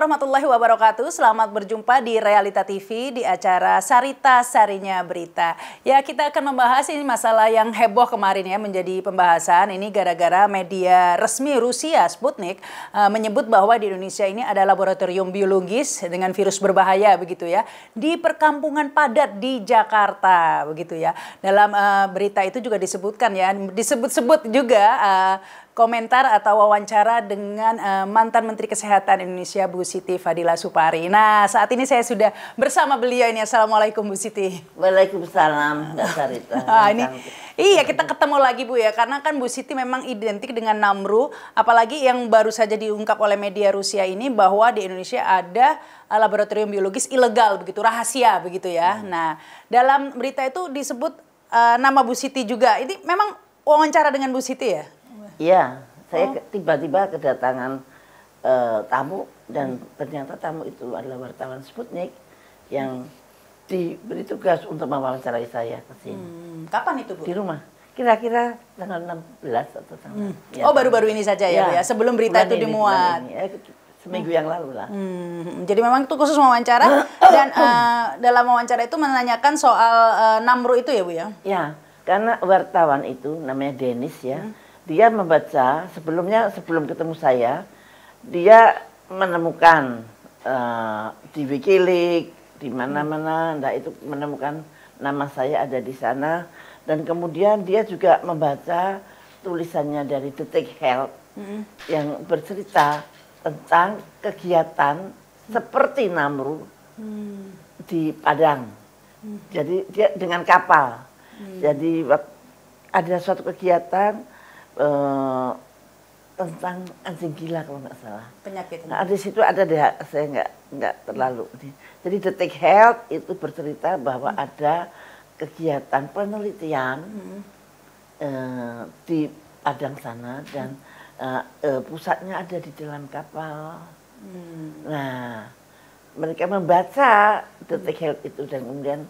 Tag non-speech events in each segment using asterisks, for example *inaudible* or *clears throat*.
warahmatullahi wabarakatuh. Selamat berjumpa di Realita TV di acara Sarita Sarinya Berita. Ya, kita akan membahas ini masalah yang heboh kemarin ya menjadi pembahasan. Ini gara-gara media resmi Rusia Sputnik uh, menyebut bahwa di Indonesia ini ada laboratorium biologis dengan virus berbahaya begitu ya di perkampungan padat di Jakarta begitu ya. Dalam uh, berita itu juga disebutkan ya, disebut-sebut juga uh, komentar atau wawancara dengan uh, mantan Menteri Kesehatan Indonesia Bu Siti Fadila Supari. Nah, saat ini saya sudah bersama beliau ini. Assalamualaikum Bu Siti. Waalaikumsalam Mbak Sarita. nah, *laughs* ini Iya, kita ketemu lagi Bu ya karena kan Bu Siti memang identik dengan Namru, apalagi yang baru saja diungkap oleh media Rusia ini bahwa di Indonesia ada eh, laboratorium biologis ilegal begitu, rahasia begitu ya. Hmm. Nah, dalam berita itu disebut uh, nama Bu Siti juga. Ini memang wawancara dengan Bu Siti ya? Iya, saya oh. tiba-tiba oh. kedatangan uh, tamu dan hmm. ternyata tamu itu adalah wartawan Sputnik yang hmm. diberi tugas untuk mewawancarai saya ke sini. Hmm. Kapan itu, Bu? Di rumah. Kira-kira tanggal 16 atau tanggal. Hmm. Ya, oh, baru-baru ini saja ya, ya, ya, sebelum berita bulan itu ini, dimuat. Ini, ya, seminggu yang lalu lah. Hmm. Jadi memang itu khusus wawancara *coughs* dan uh, dalam wawancara itu menanyakan soal uh, Namru itu ya, Bu ya? Ya, karena wartawan itu namanya Denis ya. Hmm dia membaca sebelumnya sebelum ketemu saya dia menemukan uh, eh, di Wikileaks di mana-mana nah itu menemukan nama saya ada di sana dan kemudian dia juga membaca tulisannya dari Detik Health mm -hmm. yang bercerita tentang kegiatan seperti Namru mm. di Padang. Mm. Jadi dia dengan kapal. Mm. Jadi ada suatu kegiatan uh, tentang anjing gila kalau nggak salah. Penyakit. Nah, di situ ada deh, saya nggak nggak terlalu. Jadi Detik Health itu bercerita bahwa hmm. ada kegiatan penelitian hmm. uh, di Padang sana dan hmm. uh, uh, pusatnya ada di dalam kapal. Hmm. Nah, mereka membaca Detik hmm. Health itu dan kemudian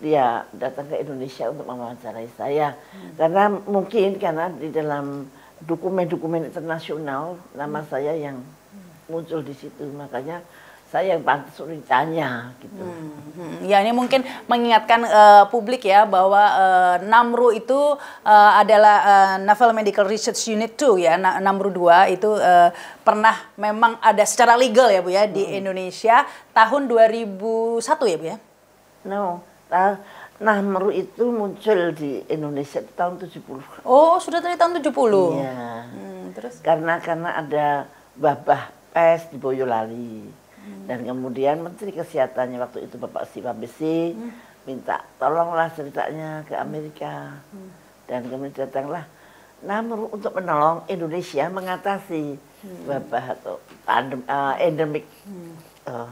dia datang ke Indonesia untuk mewawancarai saya. Hmm. Karena mungkin karena di dalam dokumen-dokumen internasional nama hmm. saya yang hmm. muncul di situ, makanya saya yang pantas untuk ditanya gitu. Hmm, hmm. Ya ini mungkin mengingatkan uh, publik ya bahwa uh, Namru itu uh, adalah uh, Naval Medical Research Unit 2 ya Namru 2 itu uh, pernah memang ada secara legal ya Bu ya di hmm. Indonesia tahun 2001 ya Bu ya. No. Nah, nah meru itu muncul di Indonesia di tahun 70. Oh, sudah dari tahun 70? Iya. Hmm, terus? Karena karena ada babah pes di Boyolali. Hmm. Dan kemudian Menteri Kesehatannya waktu itu Bapak Siva BC hmm. minta tolonglah ceritanya ke Amerika. Hmm. Dan kemudian datanglah Nahmeru untuk menolong Indonesia mengatasi hmm. wabah atau pandem, uh, endemik hmm. uh,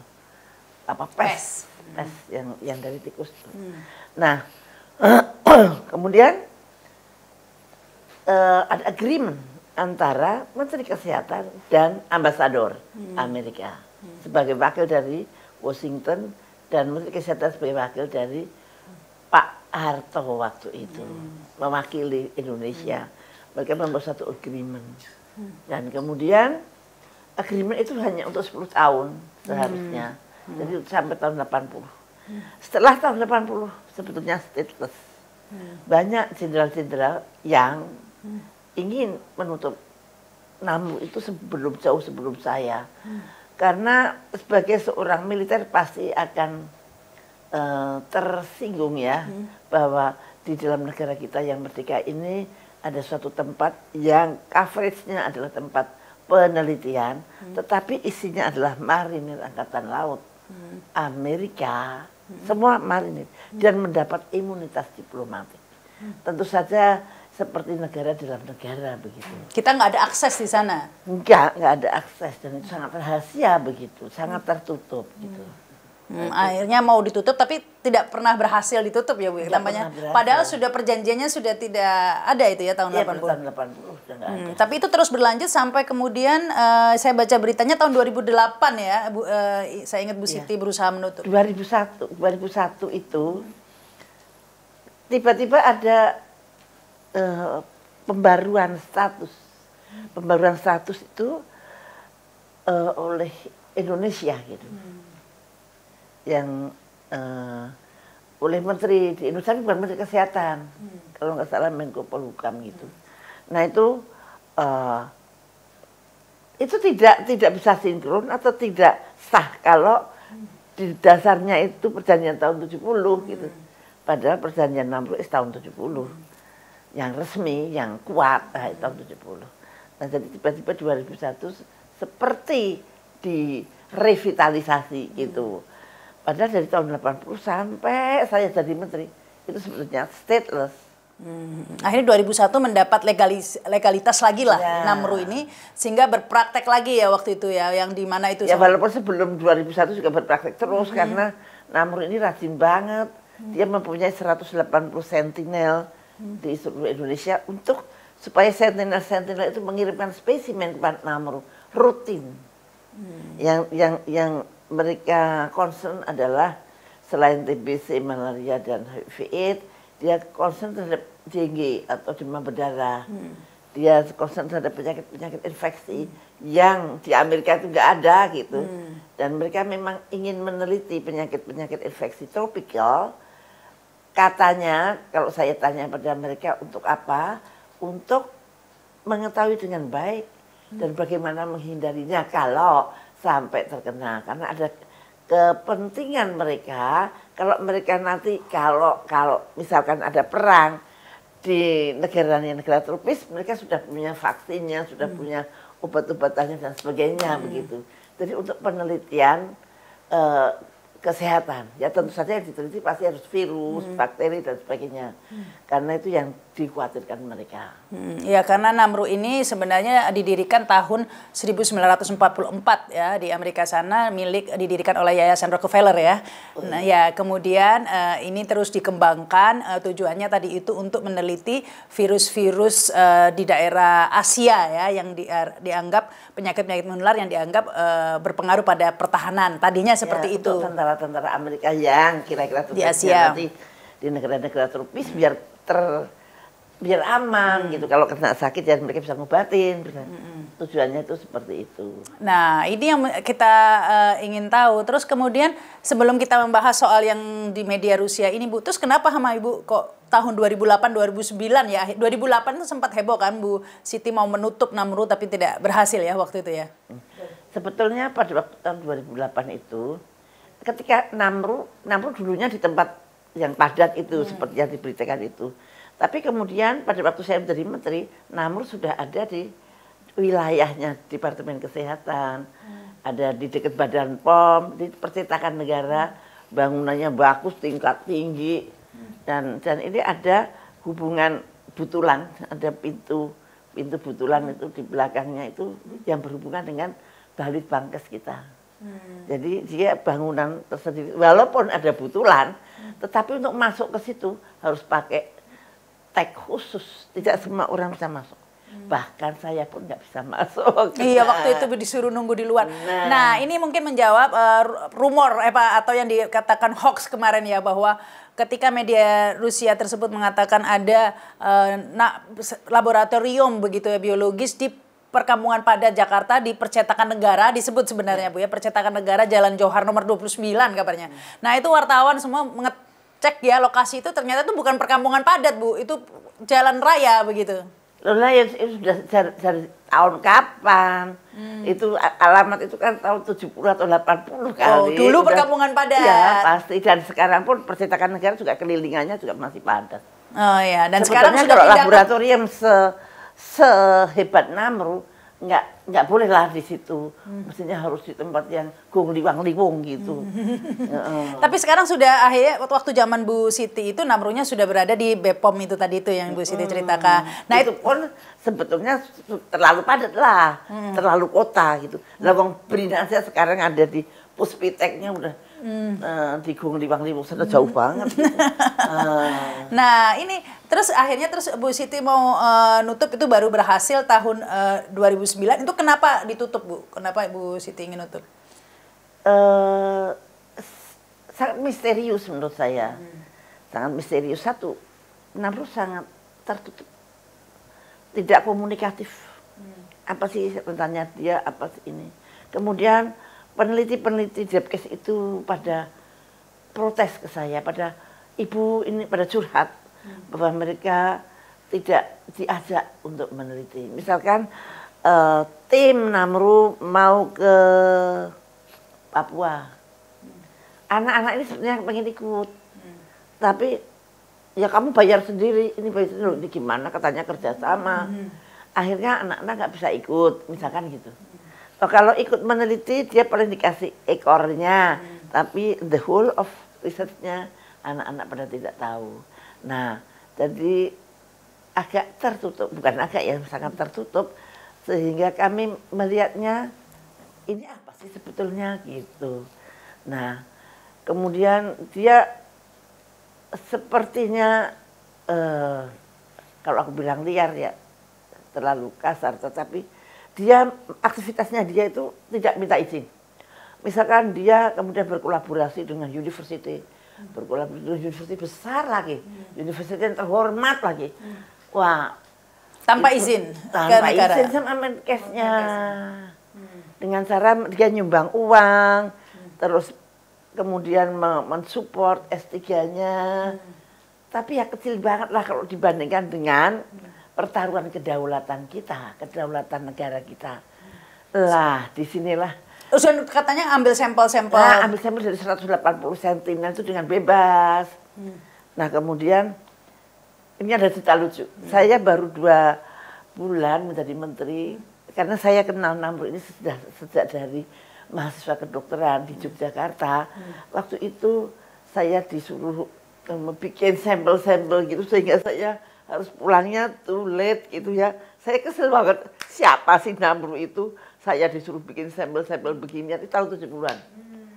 apa pes. pes tes yang yang dari tikus itu. Hmm. Nah, *clears throat* kemudian uh, ada agreement antara Menteri Kesehatan dan ambasador hmm. Amerika hmm. sebagai wakil dari Washington dan Menteri Kesehatan sebagai wakil dari Pak Harto waktu itu hmm. mewakili Indonesia. Hmm. Mereka membuat satu agreement hmm. dan kemudian agreement itu hanya untuk 10 tahun seharusnya. Hmm Hmm. Jadi sampai tahun 80. Hmm. Setelah tahun 80 sebetulnya stateless. Hmm. Banyak jenderal-jenderal yang hmm. ingin menutup Namu itu sebelum jauh sebelum saya. Hmm. Karena sebagai seorang militer pasti akan uh, tersinggung ya hmm. bahwa di dalam negara kita yang merdeka ini ada suatu tempat yang coveragenya adalah tempat penelitian, hmm. tetapi isinya adalah marinir angkatan laut hmm. Amerika, hmm. semua marinir hmm. dan mendapat imunitas diplomatik. Hmm. Tentu saja seperti negara dalam negara begitu. Kita nggak ada akses di sana. Enggak, nggak ada akses dan itu sangat rahasia begitu, sangat tertutup hmm. gitu. Hmm, gitu. akhirnya mau ditutup tapi tidak pernah berhasil ditutup ya Bu. Ya, tampaknya padahal sudah perjanjiannya sudah tidak ada itu ya tahun ya, 80. Tahun 80 sudah hmm, tapi itu terus berlanjut sampai kemudian uh, saya baca beritanya tahun 2008 ya Bu uh, saya ingat Bu iya. Siti berusaha menutup. 2001 2001 itu tiba-tiba ada uh, pembaruan status. Pembaruan status itu uh, oleh Indonesia gitu. Hmm yang uh, oleh menteri di Indonesia bukan menteri kesehatan hmm. kalau nggak salah Menko Polhukam gitu hmm. nah itu uh, itu tidak tidak bisa sinkron atau tidak sah kalau hmm. di dasarnya itu perjanjian tahun 70 hmm. gitu padahal perjanjian 60 itu tahun 70 hmm. yang resmi yang kuat nah, tahun 70 nah jadi tiba-tiba 2001 seperti direvitalisasi gitu hmm. Padahal dari tahun 80 sampai saya jadi menteri itu sebetulnya stateless. Hmm. Akhirnya 2001 mendapat legalis, legalitas lagi lah ya. Namru ini sehingga berpraktek lagi ya waktu itu ya yang di mana itu. Ya sama... walaupun sebelum 2001 juga berpraktek terus hmm. karena Namru ini rajin banget. Hmm. Dia mempunyai 180 sentinel hmm. di seluruh Indonesia untuk supaya sentinel-sentinel itu mengirimkan spesimen ke Namru rutin. Hmm. Yang yang yang mereka concern adalah selain TBC, malaria dan HIV AIDS, dia concern terhadap tinggi atau demam berdarah. Hmm. Dia concern terhadap penyakit-penyakit infeksi yang di Amerika itu nggak ada gitu. Hmm. Dan mereka memang ingin meneliti penyakit-penyakit infeksi tropikal. Katanya kalau saya tanya pada mereka untuk apa? Untuk mengetahui dengan baik dan hmm. bagaimana menghindarinya kalau sampai terkenal karena ada kepentingan mereka kalau mereka nanti kalau kalau misalkan ada perang di negara negara tropis mereka sudah punya vaksinnya sudah hmm. punya obat-obatannya dan sebagainya hmm. begitu jadi untuk penelitian e, kesehatan ya tentu saja yang diteliti pasti harus virus hmm. bakteri dan sebagainya hmm. karena itu yang dikhawatirkan mereka. Hmm, ya karena Namru ini sebenarnya didirikan tahun 1944 ya di Amerika sana milik didirikan oleh Yayasan Rockefeller ya. Nah ya kemudian uh, ini terus dikembangkan uh, tujuannya tadi itu untuk meneliti virus-virus uh, di daerah Asia ya yang di, uh, dianggap penyakit-penyakit menular yang dianggap uh, berpengaruh pada pertahanan. Tadinya ya, seperti ya, itu. Tentara-tentara Amerika yang kira-kira di Asia di negara-negara tropis biar ter biar aman hmm. gitu. Kalau kena sakit ya mereka bisa ngobatin. Bisa. Hmm. Tujuannya itu seperti itu. Nah, ini yang kita uh, ingin tahu. Terus kemudian sebelum kita membahas soal yang di media Rusia ini, Bu, terus kenapa sama Ibu kok tahun 2008 2009 ya? 2008 itu sempat heboh kan Bu Siti mau menutup Namru tapi tidak berhasil ya waktu itu ya. Sebetulnya pada waktu tahun 2008 itu ketika Namru Namru dulunya di tempat yang padat itu hmm. seperti yang diberitakan itu tapi kemudian pada waktu saya menjadi menteri, Namur sudah ada di wilayahnya Departemen Kesehatan, hmm. ada di dekat Badan POM, di percetakan negara, bangunannya bagus, tingkat tinggi, hmm. dan dan ini ada hubungan butulan, ada pintu pintu butulan hmm. itu di belakangnya itu yang berhubungan dengan Balit Bangkes kita. Hmm. Jadi dia bangunan tersendiri, walaupun ada butulan, hmm. tetapi untuk masuk ke situ harus pakai tag khusus, tidak semua orang bisa masuk. Hmm. Bahkan saya pun nggak bisa masuk. Iya, nah. waktu itu disuruh nunggu di luar. Nah, nah ini mungkin menjawab uh, rumor eh, Pak, atau yang dikatakan hoax kemarin ya bahwa ketika media Rusia tersebut mengatakan ada uh, laboratorium begitu ya biologis di perkampungan padat Jakarta di percetakan negara disebut sebenarnya ya. Bu ya percetakan negara Jalan Johar nomor 29 kabarnya. Hmm. Nah, itu wartawan semua cek ya lokasi itu ternyata itu bukan perkampungan padat bu, itu jalan raya begitu. Loh ya itu ya sudah dari, tahun kapan? Hmm. Itu alamat itu kan tahun 70 atau 80 kali. Oh, dulu sudah, perkampungan padat. Ya, pasti dan sekarang pun percetakan negara juga kelilingannya juga masih padat. Oh ya, dan Sebetulnya sekarang sudah kalau laboratorium sehebat se sehebat Namru nggak nggak boleh lah di situ hmm. mestinya harus di tempat yang gong liwang liwung gitu hmm. *laughs* uh. tapi sekarang sudah akhirnya waktu waktu zaman Bu Siti itu namrunya sudah berada di Bepom itu tadi itu yang Bu Siti hmm. ceritakan nah itu, pun sebetulnya terlalu padat lah hmm. terlalu kota gitu lawang hmm. sekarang ada di puspiteknya udah Hmm. Nah, di Liwang Liwung sana jauh banget. Gitu. *laughs* Nah, ini terus akhirnya terus Bu Siti mau uh, nutup itu baru berhasil tahun uh, eh, 2009. Itu kenapa ditutup, Bu? Kenapa Bu Siti ingin nutup? Uh, sangat misterius menurut saya. Hmm. Sangat misterius satu. Namun sangat tertutup. Tidak komunikatif. Hmm. Apa sih rencananya dia, apa sih ini. Kemudian peneliti-peneliti Depkes itu pada protes ke saya, pada ibu ini pada curhat hmm. bahwa mereka tidak diajak untuk meneliti. Misalkan uh, tim Namru mau ke Papua, hmm. anak-anak ini sebenarnya pengen ikut, hmm. tapi ya kamu bayar sendiri, ini bayar sendiri, ini gimana katanya kerjasama. Hmm. Akhirnya anak-anak nggak bisa ikut, misalkan gitu. Hmm. Oh, kalau ikut meneliti dia paling dikasih ekornya, hmm. tapi the whole of risetnya anak-anak pada tidak tahu. Nah, jadi agak tertutup, bukan agak ya, sangat tertutup sehingga kami melihatnya ini apa sih sebetulnya gitu. Nah, kemudian dia sepertinya eh, kalau aku bilang liar ya terlalu kasar, tetapi dia aktivitasnya dia itu tidak minta izin. Misalkan dia kemudian berkolaborasi dengan university, hmm. berkolaborasi dengan university besar lagi, hmm. university yang terhormat lagi. Hmm. Wah, tanpa izin tanpa negara. izin sama menkesnya. Hmm. Dengan cara dia nyumbang uang, hmm. terus kemudian mensupport S3-nya. Hmm. Tapi ya kecil banget lah kalau dibandingkan dengan hmm pertaruhan kedaulatan kita, kedaulatan negara kita. Lah, disinilah Terus katanya ambil sampel-sampel. Nah, ambil sampel dari 180 cm itu dengan bebas. Hmm. Nah, kemudian ini ada cerita lucu. Hmm. Saya baru dua bulan menjadi menteri hmm. karena saya kenal Namrud ini sejak, sejak dari mahasiswa kedokteran di hmm. Yogyakarta. Hmm. Waktu itu saya disuruh membuat eh, sampel-sampel gitu sehingga saya harus pulangnya tuh late gitu ya. Saya kesel banget, siapa sih Namru itu? Saya disuruh bikin sampel-sampel begini, itu tahun 70-an. Hmm.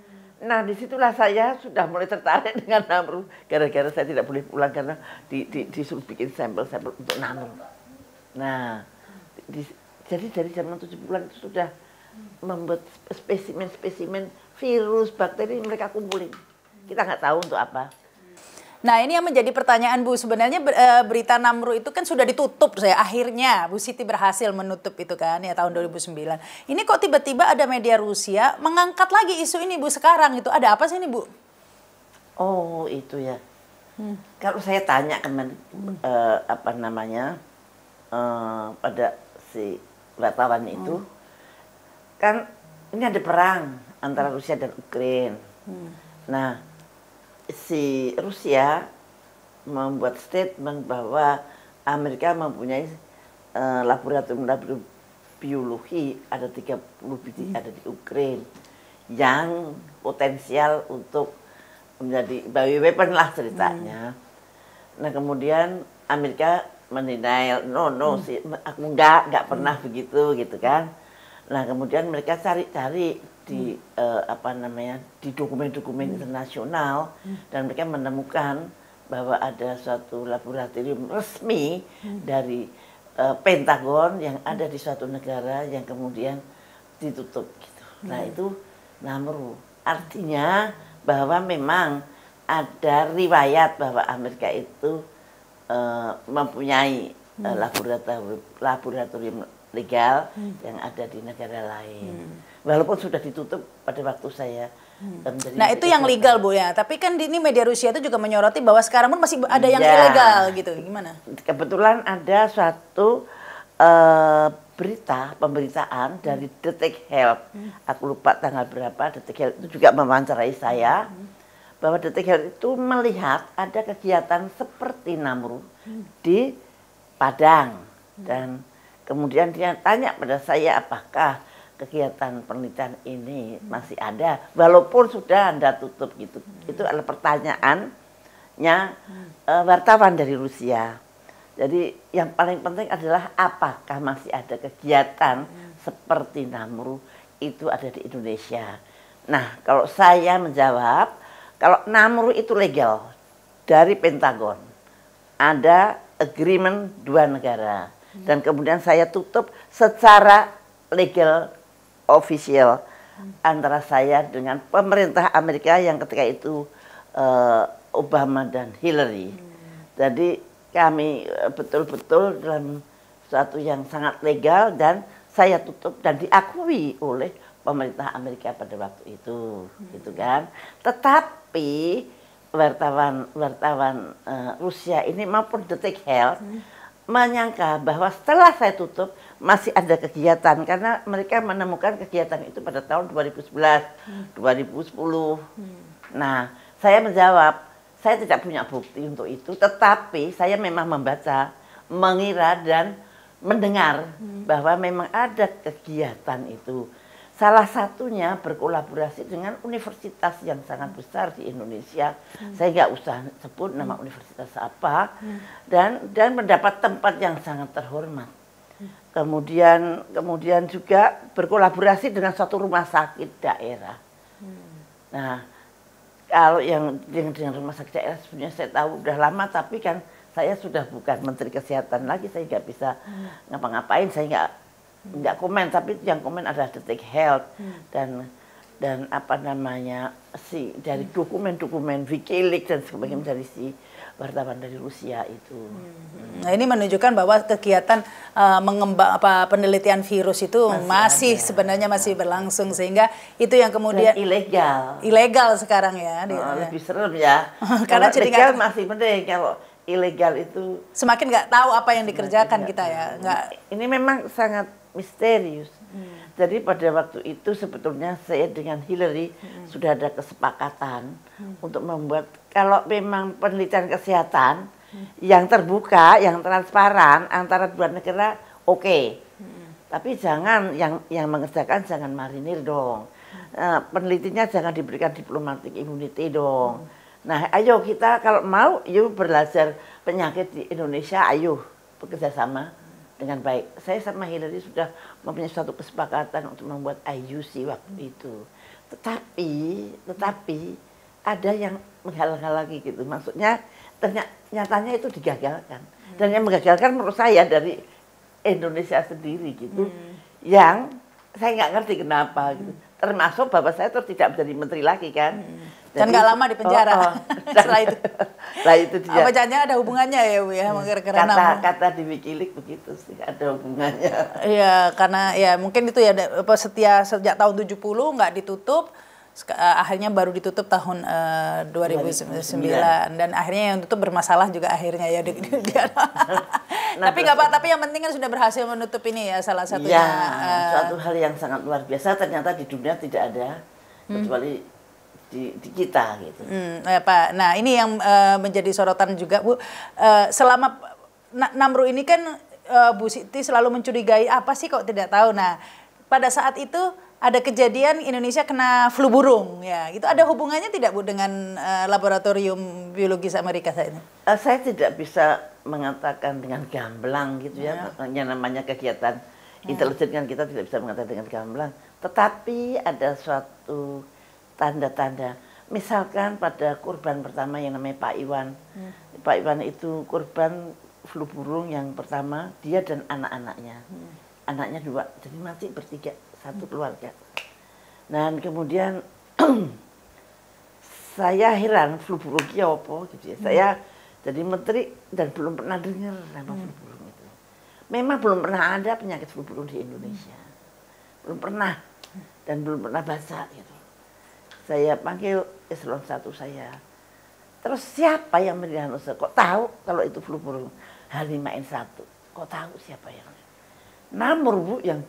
Nah disitulah saya sudah mulai tertarik *laughs* dengan Namru. Gara-gara saya tidak boleh pulang karena di, di, disuruh bikin sampel-sampel untuk Namru. Nah, di, jadi dari zaman 70-an itu sudah membuat spesimen-spesimen virus, bakteri mereka kumpulin. Kita nggak tahu untuk apa Nah ini yang menjadi pertanyaan Bu, sebenarnya eh, berita Namru itu kan sudah ditutup saya akhirnya Bu Siti berhasil menutup itu kan ya tahun 2009. Ini kok tiba-tiba ada media Rusia mengangkat lagi isu ini Bu sekarang itu ada apa sih ini Bu? Oh itu ya. Hmm. Kalau saya tanya men, hmm. uh, apa namanya uh, pada si wartawan itu hmm. kan ini ada perang antara Rusia dan Ukraina. Hmm. Nah si Rusia membuat statement bahwa Amerika mempunyai uh, eh, laboratorium laboratorium biologi ada 30 biji hmm. ada di Ukraina yang potensial untuk menjadi bioweapon lah ceritanya. Hmm. Nah kemudian Amerika menilai no no hmm. si aku enggak enggak pernah hmm. begitu gitu kan. Nah kemudian mereka cari-cari di hmm. uh, apa namanya di dokumen-dokumen hmm. internasional hmm. dan mereka menemukan bahwa ada suatu laboratorium resmi hmm. dari uh, Pentagon yang ada di suatu negara yang kemudian ditutup gitu. Nah, hmm. Nah itu Namru. Artinya bahwa memang ada riwayat bahwa Amerika itu uh, mempunyai hmm. uh, laboratorium laboratorium legal hmm. yang ada di negara lain. Hmm walaupun sudah ditutup pada waktu saya hmm. nah itu yang legal bu ya tapi kan di, ini media Rusia itu juga menyoroti bahwa sekarang pun masih ada yang ya. ilegal gitu gimana kebetulan ada suatu uh, berita pemberitaan hmm. dari Detik Help hmm. aku lupa tanggal berapa Detik Help itu juga memancarai saya hmm. bahwa Detik Help itu melihat ada kegiatan seperti Namru hmm. di Padang hmm. dan kemudian dia tanya pada saya apakah kegiatan penelitian ini masih ada walaupun sudah anda tutup gitu itu adalah pertanyaannya uh, wartawan dari Rusia jadi yang paling penting adalah apakah masih ada kegiatan hmm. seperti Namru itu ada di Indonesia nah kalau saya menjawab kalau Namru itu legal dari Pentagon ada agreement dua negara hmm. dan kemudian saya tutup secara legal official antara saya dengan pemerintah Amerika yang ketika itu uh, Obama dan Hillary. Hmm. Jadi kami eh, betul-betul dalam suatu yang sangat legal dan saya tutup dan diakui oleh pemerintah Amerika pada waktu itu, hmm. gitu kan. Tetapi wartawan wartawan uh, Rusia ini maupun Detik Health hmm. menyangka bahwa setelah saya tutup masih ada kegiatan karena mereka menemukan kegiatan itu pada tahun 2011, hmm. 2010. Hmm. Nah, saya menjawab, saya tidak punya bukti untuk itu, tetapi saya memang membaca, mengira dan mendengar hmm. bahwa memang ada kegiatan itu. Salah satunya berkolaborasi dengan universitas yang sangat besar di Indonesia. Hmm. Saya nggak usah sebut nama hmm. universitas apa hmm. dan dan mendapat tempat yang sangat terhormat kemudian kemudian juga berkolaborasi dengan satu rumah sakit daerah. Hmm. Nah, kalau yang dengan, dengan rumah sakit daerah sebenarnya saya tahu sudah lama, tapi kan saya sudah bukan Menteri Kesehatan lagi, saya nggak bisa hmm. ngapa-ngapain, saya nggak hmm. nggak komen, tapi yang komen adalah Detik Health hmm. dan dan apa namanya si dari dokumen-dokumen Wikileaks dan sebagainya hmm. dari si wartawan dari Rusia itu. Hmm. Nah ini menunjukkan bahwa kegiatan uh, mengembang apa penelitian virus itu masih, masih sebenarnya masih nah. berlangsung sehingga itu yang kemudian Dan ilegal. Ilegal sekarang ya. Di, oh, lebih ya. serem ya. *laughs* Karena jadi masih penting kalau ilegal itu semakin nggak tahu apa yang dikerjakan kita ya. Nggak. Ini memang sangat misterius jadi pada waktu itu sebetulnya saya dengan Hillary hmm. sudah ada kesepakatan hmm. untuk membuat kalau memang penelitian kesehatan hmm. yang terbuka, yang transparan antara dua negara oke. Okay. Hmm. Tapi jangan yang yang mengerjakan jangan marinir dong. Hmm. penelitinya jangan diberikan diplomatic immunity dong. Hmm. Nah, ayo kita kalau mau yuk belajar penyakit di Indonesia, ayo bekerja sama dengan baik. Saya sama Hillary sudah mempunyai suatu kesepakatan untuk membuat IUC waktu itu. Tetapi, tetapi ada yang menghalang-halangi gitu. Maksudnya ternyata nyatanya itu digagalkan. Hmm. Dan yang menggagalkan menurut saya dari Indonesia sendiri gitu. Hmm. Yang saya nggak ngerti kenapa gitu. Hmm termasuk bapak saya terus tidak menjadi menteri lagi kan. Hmm. Dan nggak lama di penjara. Oh, oh. *laughs* setelah itu. *laughs* Setelah itu tidak. Apa jadinya ada hubungannya ya Bu ya hmm. karena kata kata di Wikilik begitu sih ada hubungannya. Iya, karena ya mungkin itu ya setia sejak tahun 70 nggak ditutup Eh, akhirnya baru ditutup tahun uh, eh, 2009 dan akhirnya yang tutup bermasalah juga akhirnya ya di, di, di, *laughs* nah, tapi nggak apa tapi yang penting kan sudah berhasil menutup ini ya salah satunya ya, uh, suatu hal yang sangat luar biasa ternyata di dunia tidak ada hmm. kecuali di, di kita gitu hmm, ya, Pak nah ini yang uh, menjadi sorotan juga Bu uh, selama Namru ini kan uh, Bu Siti selalu mencurigai apa sih kok tidak tahu nah pada saat itu ada kejadian Indonesia kena flu burung ya itu ada hubungannya tidak bu dengan uh, laboratorium biologis Amerika saat ini? Uh, saya tidak bisa mengatakan dengan gamblang gitu ya, ya. namanya kegiatan ya. intelijen kan kita tidak bisa mengatakan dengan gamblang. Tetapi ada suatu tanda-tanda. Misalkan pada kurban pertama yang namanya Pak Iwan, ya. Pak Iwan itu kurban flu burung yang pertama dia dan anak-anaknya, ya. anaknya dua, jadi masih bertiga satu keluarga. Dan kemudian *clears throat* saya heran flu apa gitu ya. Hmm. Saya jadi menteri dan belum pernah dengar nama hmm. flu itu. Memang belum pernah ada penyakit flu burung di Indonesia. Hmm. Belum pernah hmm. dan belum pernah baca gitu. Saya panggil eselon satu saya. Terus siapa yang menerima saya? Kok tahu kalau itu flu burung H5N1? Kok tahu siapa yang? Namur bu yang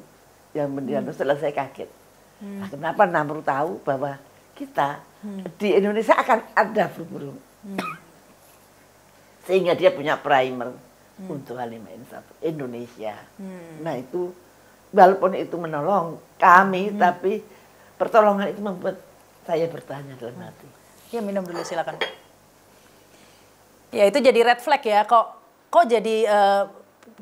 yang mendiagnosis hmm. saya kaget. Hmm. Nah, kenapa Namru tahu bahwa kita hmm. di Indonesia akan ada burung burung. Hmm. Sehingga dia punya primer hmm. untuk h 5 Indonesia. Hmm. Nah itu walaupun itu menolong kami hmm. tapi pertolongan itu membuat saya bertanya dalam hmm. hati. Ya minum dulu silakan. Ya itu jadi red flag ya kok kok jadi uh,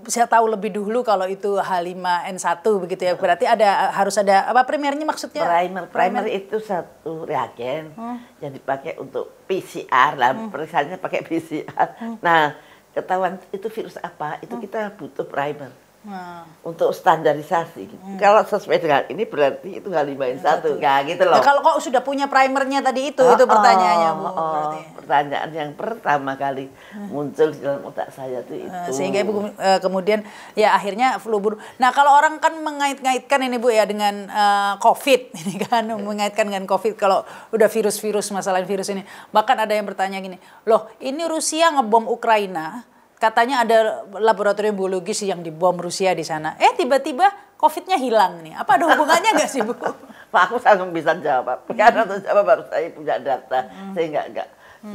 saya tahu lebih dulu kalau itu H5N1 begitu ya. Berarti ada harus ada apa primernya maksudnya? Primer. Primer, primer itu satu reagen hmm. yang dipakai untuk PCR lah. Hmm. Periksaannya pakai PCR. Hmm. Nah, ketahuan itu virus apa, itu hmm. kita butuh primer. Nah. Untuk standarisasi. Hmm. Kalau sesuai dengan ini berarti itu nggak lima n satu. nah, gitu loh. Nah, kalau kok sudah punya primernya tadi itu, oh, itu ah, pertanyaannya Bu. Oh, oh, Pertanyaan yang pertama kali hmm. muncul di dalam otak saya itu eh, itu. Sehingga Ibu eh, kemudian ya akhirnya flu burung. Nah, kalau orang kan mengait-ngaitkan ini Bu ya dengan uh, COVID *laughs* ini kan hmm. mengaitkan dengan COVID kalau udah virus-virus masalah virus ini. Bahkan ada yang bertanya gini, "Loh, ini Rusia ngebom Ukraina, katanya ada laboratorium biologis yang dibom Rusia di sana. Eh tiba-tiba COVID-nya hilang nih. Apa ada hubungannya nggak sih Bu? *laughs* Pak aku langsung bisa jawab. Karena untuk jawab Baru saya punya data. Hmm. Saya nggak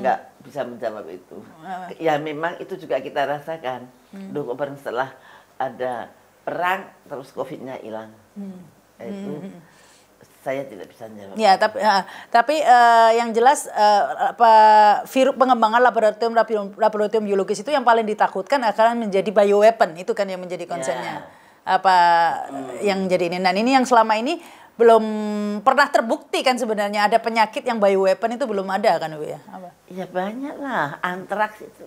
nggak hmm. bisa menjawab itu. Hmm. Ya memang itu juga kita rasakan. Hmm. Duh setelah ada perang terus COVID-nya hilang. Hmm. Itu. Hmm saya tidak bisa menjawab. Ya, tapi ya, tapi uh, yang jelas uh, apa virus pengembangan laboratorium, laboratorium biologis itu yang paling ditakutkan akan menjadi bioweapon itu kan yang menjadi concernnya. Ya. Apa hmm. yang jadi ini. Nah, ini yang selama ini belum pernah terbukti kan sebenarnya ada penyakit yang bioweapon itu belum ada kan Bu ya? Apa? Ya banyak lah, antraks itu.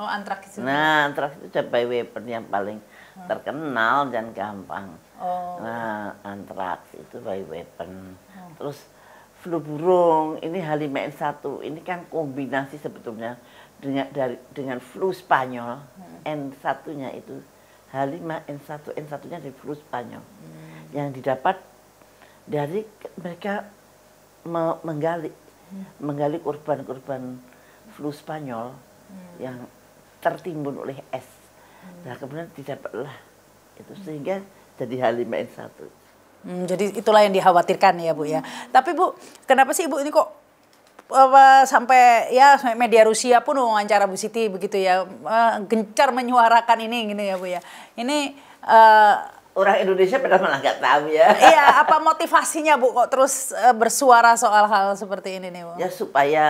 Oh, antraks itu. Nah, antraks itu udah bioweapon yang paling terkenal dan gampang. Oh. Nah, antraks itu by weapon. Oh. Terus flu burung, ini H5N1, ini kan kombinasi sebetulnya dengan dari dengan flu Spanyol. Hmm. N1-nya itu H5N1, N1-nya dari flu Spanyol. Hmm. Yang didapat dari mereka me menggali hmm. menggali korban-korban flu Spanyol hmm. yang tertimbun oleh es Hmm. Nah kemudian didapatlah itu sehingga jadi yang satu. Hmm, jadi itulah yang dikhawatirkan ya Bu ya. Tapi Bu, kenapa sih Ibu ini kok apa, sampai ya media Rusia pun wawancara Bu Siti begitu ya, eh, gencar menyuarakan ini gini ya Bu ya. Ini uh, orang Indonesia pada malah nggak tahu ya. *laughs* Iya, apa motivasinya Bu kok terus uh, bersuara soal hal seperti ini nih Bu? Ya supaya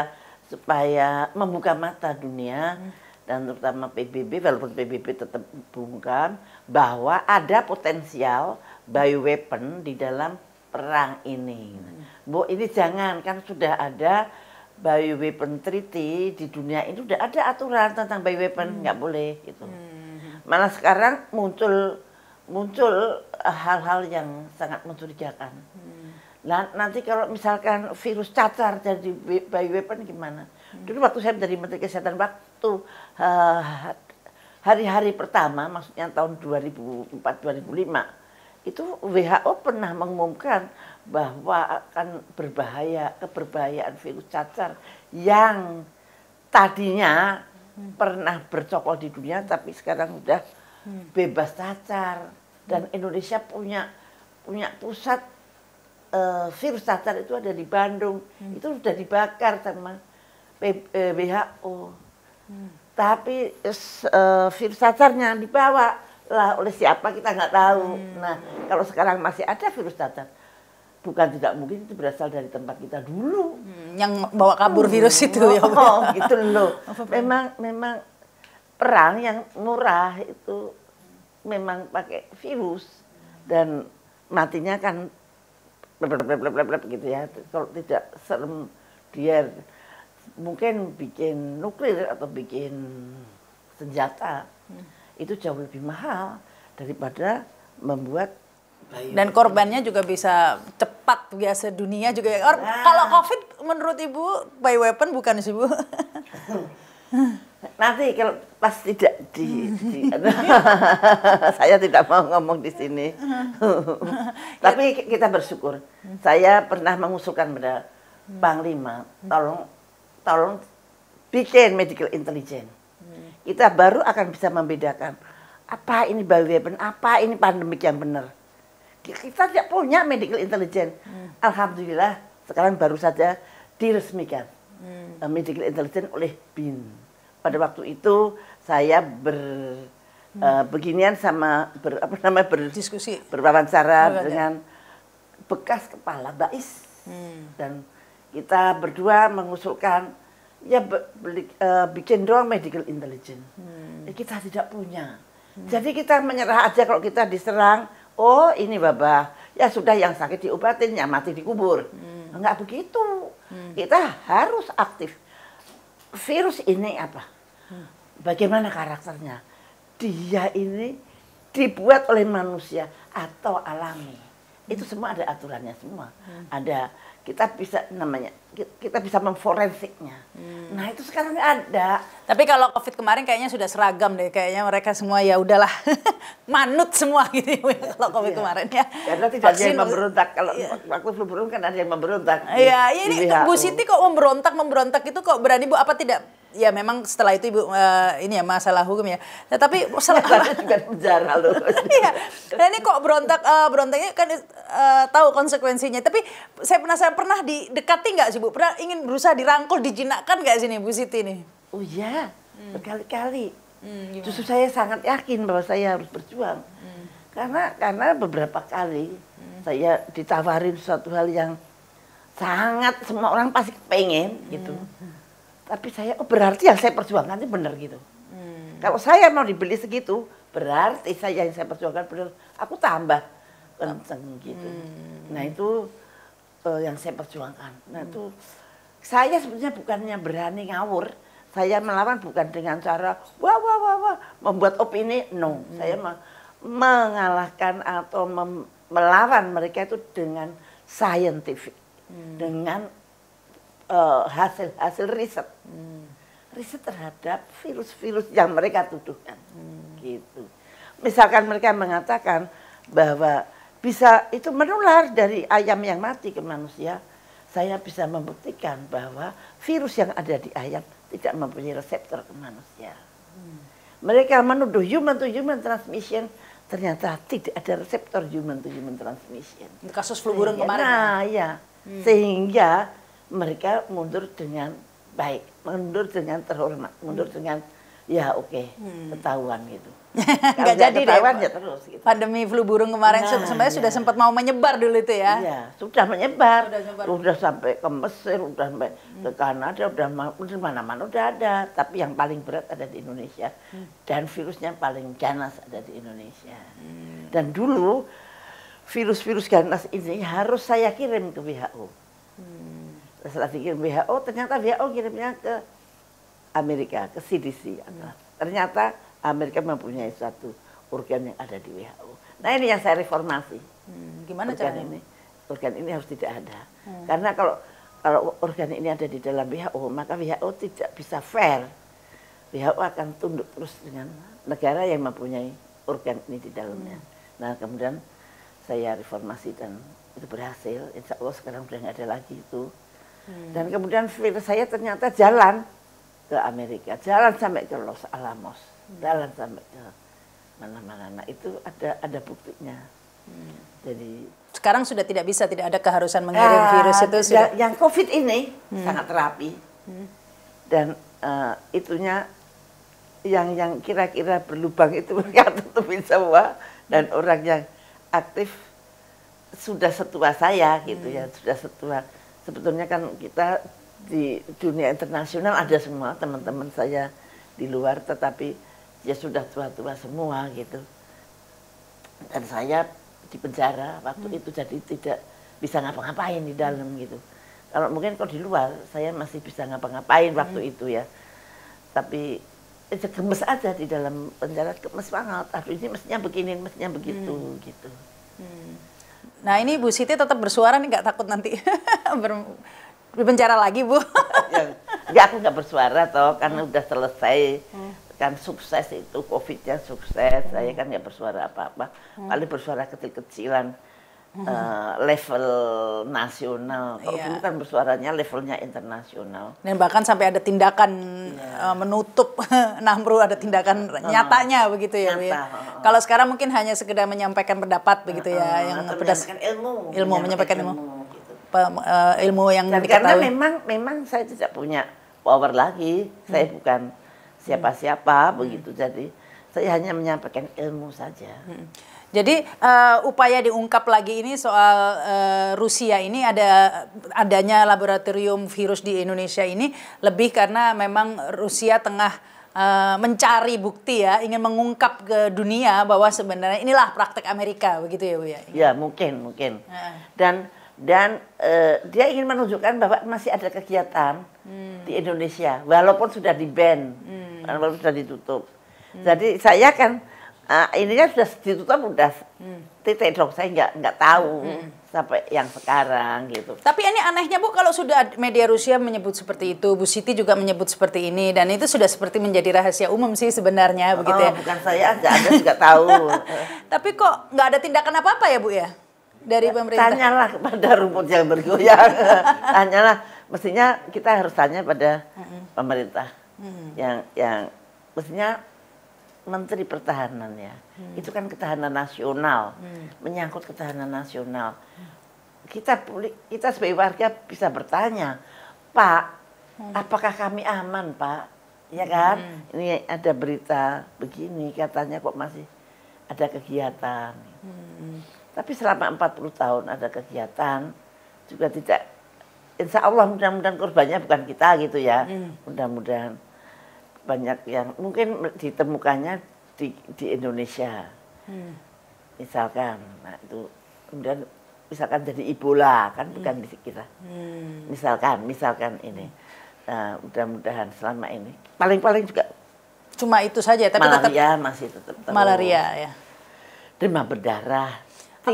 supaya membuka mata dunia. Hmm dan terutama PBB walaupun PBB tetap bungkam bahwa ada potensial bioweapon di dalam perang ini. Hmm. Bu ini jangan kan sudah ada bioweapon treaty di dunia ini sudah ada aturan tentang bioweapon hmm. nggak hmm. boleh gitu. Hmm. Malah sekarang muncul muncul eh, hal-hal yang sangat mencurigakan. Hmm. Nah, nanti kalau misalkan virus cacar jadi bioweapon gimana? Hmm. Dulu waktu saya dari Menteri Kesehatan Pak waktu eh, hari-hari uh, pertama, maksudnya tahun 2004-2005, itu WHO pernah mengumumkan bahwa akan berbahaya keberbahayaan virus cacar yang tadinya hmm. pernah bercokol di dunia tapi sekarang sudah hmm. bebas cacar dan hmm. Indonesia punya punya pusat uh, virus cacar itu ada di Bandung hmm. itu sudah dibakar sama eh, WHO hmm. tapi uh, virus cacarnya dibawa lah oleh siapa kita nggak tahu. Hmm. Nah, kalau sekarang masih ada virus cacar, bukan tidak mungkin itu berasal dari tempat kita dulu. Hmm, yang bawa kabur hmm. virus itu oh, ya. Oh, gitu loh. *laughs* Memang memang perang yang murah itu memang pakai virus dan matinya kan begitu ya. Kalau tidak serem dia mungkin bikin nuklir atau bikin senjata hmm. itu jauh lebih mahal daripada membuat Bayu. Dan korbannya juga bisa cepat biasa dunia juga. nah. Kalau COVID menurut ibu by weapon bukan sih bu? *laughs* Nanti kalau pas tidak di, di *laughs* *laughs* saya tidak mau ngomong di sini. Tapi kita bersyukur. Hmm. Saya pernah mengusulkan pada Panglima, hmm. tolong tolong bikin medical intelligence. Hmm. Kita baru akan bisa membedakan apa ini baru bioweapon, apa ini pandemik yang benar. Kita tidak punya medical intelligence. Hmm. Alhamdulillah sekarang baru saja diresmikan hmm. Eh, medical intelligence oleh BIN. Pada waktu itu saya ber hmm. uh, beginian sama ber, apa namanya berdiskusi berwawancara dengan bekas kepala Bais hmm. dan kita berdua mengusulkan ya be, uh, bikin doang medical intelligence. Hmm. Ya, kita tidak punya. Hmm. Jadi kita menyerah aja kalau kita diserang, oh ini babah, ya sudah yang sakit diobatin, yang mati dikubur. Hmm. Enggak begitu. Hmm. Kita harus aktif. Virus ini apa? Hmm. Bagaimana karakternya? Dia ini dibuat oleh manusia atau alami. Hmm. Itu semua ada aturannya semua. Hmm. Ada kita bisa namanya kita bisa memforensiknya. Hmm. Nah itu sekarang ada. Tapi kalau covid kemarin kayaknya sudah seragam deh, kayaknya mereka semua ya udahlah *laughs* manut semua gitu ya, *laughs* kalau covid iya. kemarin ya. Karena tidak Vaksin, ada yang memberontak. Kalau iya. waktu flu burung kan ada yang memberontak. Iya, di, ya, ini di Bu Siti kok memberontak memberontak itu kok berani Bu apa tidak? Ya memang setelah itu ibu uh, ini ya masalah hukum ya. Tetapi masalah *laughs* juga penjara loh. Iya. Nah ini kok berontak uh, berontaknya kan uh, tahu konsekuensinya. Tapi saya penasaran pernah didekati nggak sih Bu? Pernah ingin berusaha dirangkul, dijinakkan gak sih nih Bu Siti nih? Oh iya, hmm. berkali-kali. Hmm, Justru saya sangat yakin bahwa saya harus berjuang. Hmm. Karena karena beberapa kali hmm. saya ditawarin suatu hal yang sangat semua orang pasti pengen hmm. gitu. Tapi saya oh berarti yang saya perjuangkan itu benar gitu. Hmm. Kalau saya mau dibeli segitu, berarti saya yang saya perjuangkan benar. Aku tambah kenceng gitu. Hmm. Nah itu uh, yang saya perjuangkan. Nah hmm. itu hmm. saya sebetulnya bukannya berani ngawur, saya melawan bukan dengan cara wah wah wah wah membuat opini, no. Hmm. Saya me mengalahkan atau melawan mereka itu dengan scientific, hmm. dengan eh, hasil-hasil uh, riset. Hmm. Riset terhadap virus-virus yang mereka tuduhkan. Hmm. Gitu. Misalkan mereka mengatakan bahwa bisa itu menular dari ayam yang mati ke manusia, saya bisa membuktikan bahwa virus yang ada di ayam tidak mempunyai reseptor ke manusia. Hmm. Mereka menuduh human to human transmission ternyata tidak ada reseptor human to human transmission. Kasus flu burung kemarin. Nah, ya. Hmm. Sehingga mereka mundur dengan baik, mundur dengan terhormat, mundur hmm. dengan ya oke, okay, hmm. ketahuan gitu nggak jadi deh. Ya terus. Gitu. Pandemi flu burung kemarin nah, sebenarnya ya. sudah iya. sempat mau menyebar dulu itu ya. Iya, sudah menyebar. Sudah, sudah sampai ke Mesir, sudah sampai hmm. ke Kanada, sudah mana-mana sudah ada. Tapi yang paling berat ada di Indonesia. Hmm. Dan virusnya paling ganas ada di Indonesia. Hmm. Dan dulu virus-virus ganas ini harus saya kirim ke WHO. Hmm. Setelah dikirim WHO, ternyata WHO kirimnya ke Amerika, ke CDC. Hmm. Ternyata Amerika mempunyai satu organ yang ada di WHO. Nah ini yang saya reformasi. Hmm, gimana organ caranya? Ini, organ ini harus tidak ada. Hmm. Karena kalau kalau organ ini ada di dalam WHO, maka WHO tidak bisa fair. WHO akan tunduk terus dengan negara yang mempunyai organ ini di dalamnya. Hmm. Nah kemudian saya reformasi dan itu berhasil. Insya Allah sekarang sudah nggak ada lagi itu. Hmm. Dan kemudian saya ternyata jalan ke Amerika, jalan sampai ke Los Alamos jalan sampai ke mana-mana. Nah, itu ada ada buktinya. Hmm. Jadi sekarang sudah tidak bisa, tidak ada keharusan mengirim uh, virus itu. Ya, sudah. Yang COVID ini hmm. sangat rapi hmm. dan uh, itunya yang yang kira-kira berlubang itu mereka *laughs* tutupin semua dan hmm. orang yang aktif sudah setua saya gitu ya, hmm. ya sudah setua sebetulnya kan kita di dunia internasional ada semua teman-teman saya di luar tetapi ya sudah tua-tua semua gitu. Dan saya di penjara waktu hmm. itu jadi tidak bisa ngapa-ngapain di dalam gitu. Kalau mungkin kalau di luar saya masih bisa ngapa-ngapain hmm. waktu itu ya. Tapi ya itu gemes aja di dalam penjara gemes banget. Aduh ini mestinya begini, mestinya begitu hmm. gitu. Hmm. Nah ini Bu Siti tetap bersuara nih gak takut nanti *laughs* ber di penjara lagi Bu? *laughs* ya, enggak, aku nggak bersuara toh karena hmm. udah selesai. Hmm kan sukses itu covid covidnya sukses hmm. saya kan nggak bersuara apa-apa hmm. paling bersuara kecil-kecilan hmm. uh, level nasional kalau yeah. dulu kan bersuaranya levelnya internasional dan bahkan sampai ada tindakan yeah. Iya. uh, menutup *laughs* Namru ada tindakan hmm. nyatanya begitu ya, ya? Nyata, kalau sekarang mungkin hanya sekedar menyampaikan pendapat begitu ya hmm. yang pedas ilmu ilmu menyampaikan ilmu, ilmu. Gitu. uh, ilmu yang dan karena memang memang saya tidak punya power lagi hmm. saya bukan siapa-siapa hmm. begitu. Jadi saya hanya menyampaikan ilmu saja. Hmm. Jadi uh, upaya diungkap lagi ini soal uh, Rusia ini ada adanya laboratorium virus di Indonesia ini lebih karena memang Rusia tengah uh, mencari bukti ya ingin mengungkap ke dunia bahwa sebenarnya inilah praktek Amerika begitu ya Bu ya. Ya mungkin mungkin. Dan dan uh, dia ingin menunjukkan bahwa masih ada kegiatan hmm. di Indonesia walaupun sudah di ban hmm. walaupun sudah ditutup hmm. jadi saya kan uh, ininya sudah ditutup sudah. hmm. titik dong saya nggak nggak tahu hmm. sampai yang sekarang gitu tapi ini anehnya bu kalau sudah media Rusia menyebut seperti itu Bu Siti juga menyebut seperti ini dan itu sudah seperti menjadi rahasia umum sih sebenarnya begitu oh, ya bukan saya nggak ada juga tahu *laughs* tapi kok nggak ada tindakan apa apa ya bu ya dari ya, pemerintah? Tanyalah kepada rumput yang bergoyang. *laughs* tanyalah, mestinya kita harus tanya pada hmm. pemerintah hmm. yang yang mestinya Menteri Pertahanan ya, hmm. itu kan ketahanan nasional, hmm. menyangkut ketahanan nasional. Kita kita sebagai warga bisa bertanya, Pak, hmm. apakah kami aman Pak? Ya kan, hmm. ini ada berita begini katanya kok masih ada kegiatan. Hmm. Tapi selama 40 tahun ada kegiatan juga tidak insya Allah mudah-mudahan korbannya bukan kita gitu ya. Hmm. Mudah-mudahan banyak yang mungkin ditemukannya di, di Indonesia. Hmm. Misalkan, nah itu kemudian misalkan jadi Ebola kan hmm. bukan di kita. Hmm. Misalkan, misalkan ini. Nah, mudah-mudahan selama ini paling-paling juga cuma itu saja tapi malaria tetap, masih tetap malaria ya demam berdarah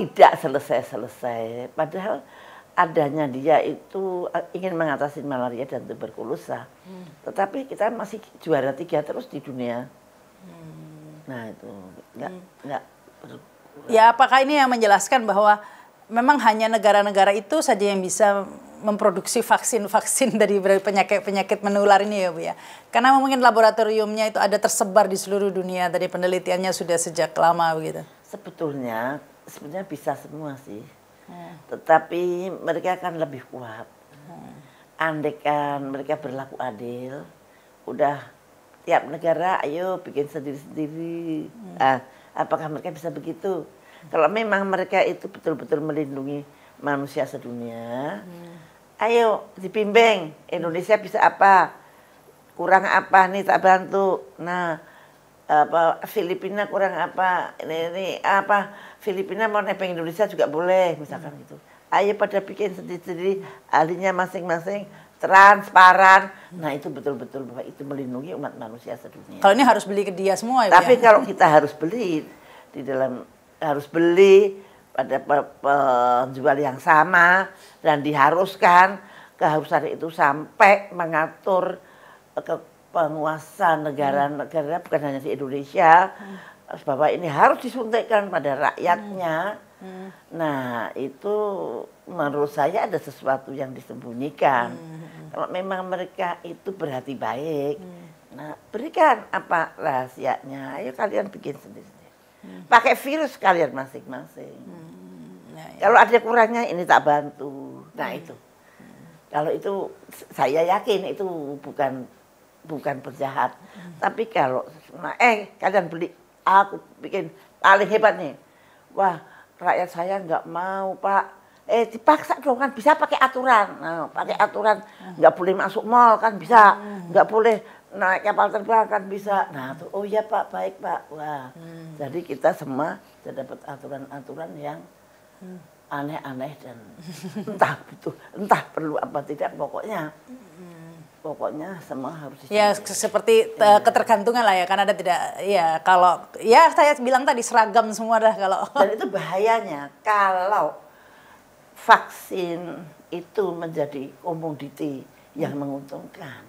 tidak selesai-selesai. Padahal adanya dia itu eh, ingin mengatasi malaria dan tuberkulosa. Hmm. Tetapi kita masih juara tiga terus di dunia. Hmm. Nah itu nggak hmm. nggak. Ya apakah ini yang menjelaskan bahwa memang hanya negara-negara itu saja yang bisa memproduksi vaksin-vaksin *laughs* dari penyakit-penyakit menular ini ya Bu ya. Karena mungkin laboratoriumnya itu ada tersebar di seluruh dunia dari penelitiannya sudah sejak lama begitu. Sebetulnya sebenarnya bisa semua sih. Hmm. Tetapi mereka akan lebih kuat. Hmm. Andekan mereka berlaku adil, udah tiap negara ayo bikin sendiri-sendiri. Hmm. Nah, apakah mereka bisa begitu? Hmm. Kalau memang mereka itu betul-betul melindungi manusia sedunia, hmm. ayo dibimbing Indonesia bisa apa, kurang apa nih tak bantu. Nah apa Filipina kurang apa ini, ini apa Filipina mau nebeng Indonesia juga boleh misalkan hmm. gitu ayo pada bikin sendiri-sendiri ahlinya masing-masing transparan nah itu betul-betul bahwa itu melindungi umat manusia sedunia kalau ini harus beli ke dia semua ya tapi kalau kita harus beli di dalam harus beli pada penjual yang sama dan diharuskan keharusan itu sampai mengatur eh, ke penguasa negara-negara hmm. bukan hanya di Indonesia hmm. bahwa ini harus disuntikkan pada rakyatnya. Hmm. Hmm. Nah itu menurut saya ada sesuatu yang disembunyikan. Hmm. hmm, hmm. Kalau memang mereka itu berhati baik, hmm. nah berikan apa rahasianya. Ayo kalian bikin sendiri. Hmm. Pakai virus kalian masing-masing. Hmm. Nah, ya. Kalau ada kurangnya ini tak bantu. Nah itu. Kalau itu saya yakin itu bukan bukan penjahat. Hmm. Tapi kalau nah, eh kalian beli aku bikin paling hebat nih. Wah, rakyat saya nggak mau, Pak. Eh dipaksa dong kan bisa pakai aturan. Nah, pakai aturan nggak hmm. boleh masuk mall kan bisa, nggak hmm. boleh naik kapal terbang kan bisa. Nah, tuh oh iya Pak, baik Pak. Wah. Hmm. Jadi kita semua sudah dapat aturan-aturan yang hmm. aneh-aneh dan entah butuh, entah perlu apa tidak pokoknya pokoknya semua harus dicampur. ya seperti ya. ketergantungan lah ya karena ada tidak ya kalau ya saya bilang tadi seragam semua dah kalau *laughs* dan itu bahayanya kalau vaksin itu menjadi komoditi yang menguntungkan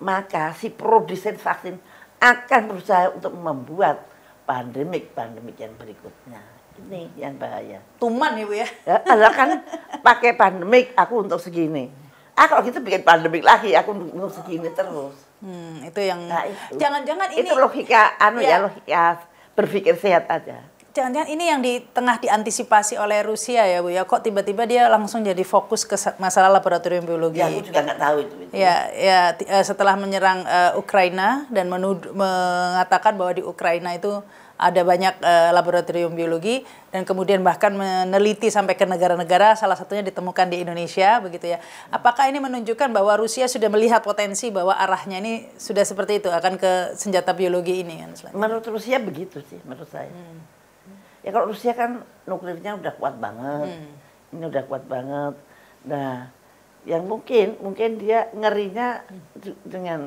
maka si produsen vaksin akan berusaha untuk membuat pandemik pandemik yang berikutnya ini yang bahaya tuman ibu ya, ya kan pakai pandemik aku untuk segini ah kalau gitu bikin pandemik lagi aku nunggu segini oh, oh, terus hmm, itu yang nah, jangan-jangan nah, ini itu logika anu ya, ya logika berpikir sehat aja jangan-jangan ini yang di tengah diantisipasi oleh Rusia ya Bu ya kok tiba-tiba dia langsung jadi fokus ke masalah laboratorium biologi. Ya, aku juga nggak tahu itu. itu. Ya, ya eh, setelah menyerang uh, Ukraina dan menuduh, mengatakan bahwa di Ukraina itu ada banyak uh, laboratorium biologi dan kemudian bahkan meneliti sampai ke negara-negara salah satunya ditemukan di Indonesia begitu ya. Apakah ini menunjukkan bahwa Rusia sudah melihat potensi bahwa arahnya ini sudah seperti itu akan ke senjata biologi ini kan? Menurut Rusia begitu sih menurut saya. Hmm. Ya kalau Rusia kan nuklirnya udah kuat banget. Hmm. Ini udah kuat banget. Nah, yang mungkin mungkin dia ngerinya hmm. dengan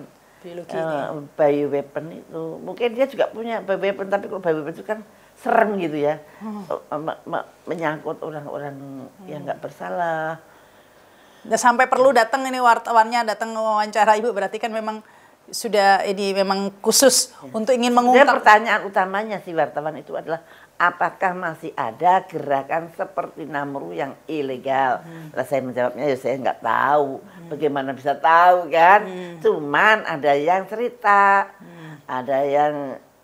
uh, eh, ya? Weapon itu mungkin dia juga punya Weapon tapi kalau Weapon itu kan serem gitu ya hmm. Eh, me menyangkut orang-orang hmm. yang nggak hmm. bersalah nah, sampai perlu datang ini wartawannya datang wawancara ibu berarti kan memang sudah ini memang khusus ya. untuk ingin mengungkap. Dia pertanyaan utamanya si wartawan itu adalah apakah masih ada gerakan seperti Namru yang ilegal? Hmm. Lah saya menjawabnya ya saya nggak tahu. Hmm. Bagaimana bisa tahu kan? Hmm. Cuman ada yang cerita, hmm. ada yang